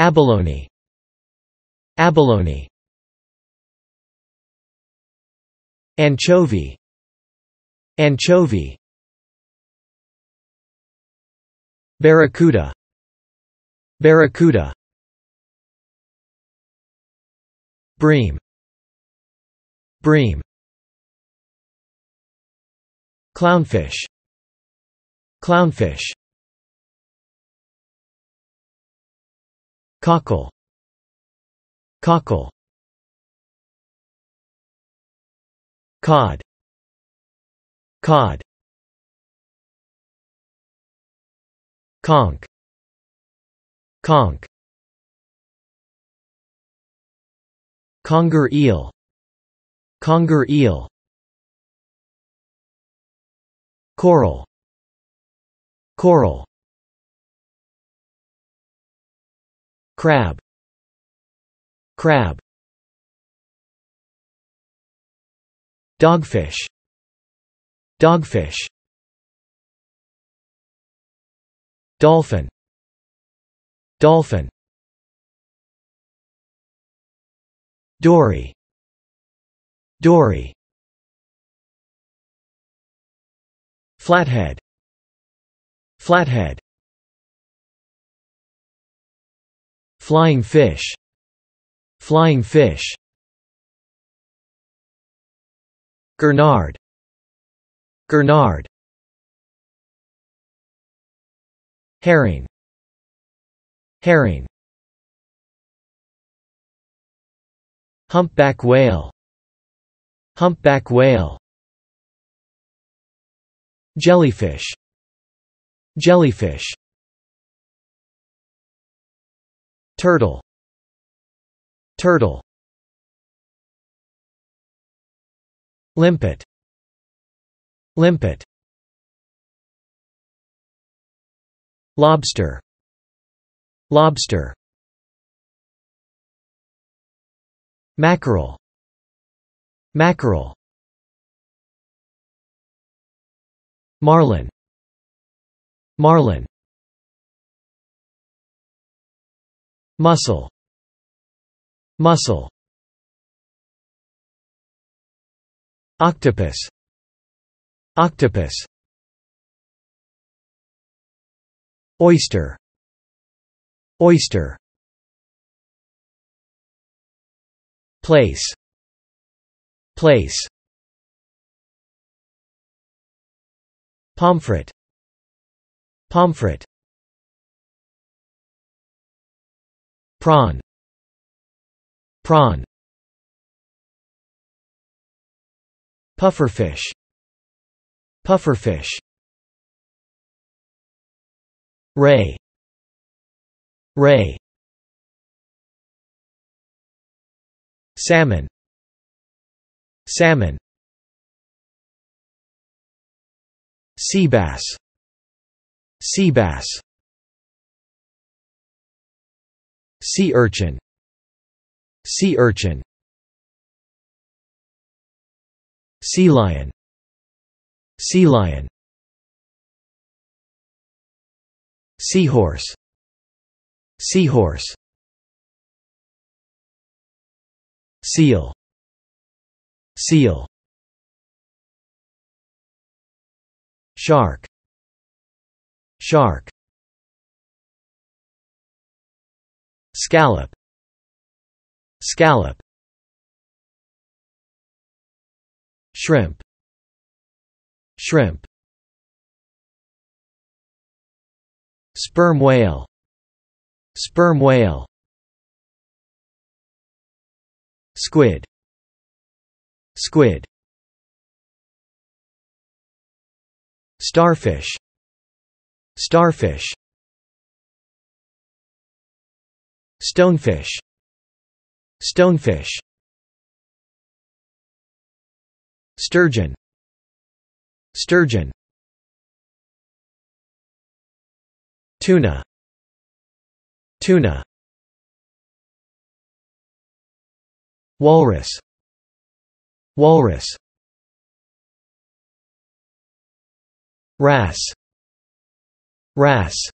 Abalone Abalone Anchovy Anchovy Barracuda Barracuda Bream Bream Clownfish Clownfish Cockle. Cockle. Cod. Cod. Conch. Conch. Conger eel. Conger eel. Coral. Coral. crab crab dogfish dogfish dolphin dolphin dory dory flathead flathead Flying fish Flying fish Gurnard Gurnard Herring Herring Humpback whale Humpback whale Jellyfish Jellyfish Turtle Turtle Limpet Limpet Lobster Lobster Mackerel Mackerel Marlin Marlin Muscle. Muscle. Octopus. Octopus. Oyster. Oyster. Place. Place. Pomfret. Pomfret. prawn prawn pufferfish pufferfish ray ray salmon salmon sea bass Sea urchin Sea urchin Sea lion Sea lion Seahorse Seahorse Seal Seal Shark Shark Scallop Scallop Shrimp Shrimp Sperm whale Sperm whale Squid Squid Starfish Starfish Stonefish Stonefish Sturgeon Sturgeon Tuna Tuna Walrus Walrus Ras Ras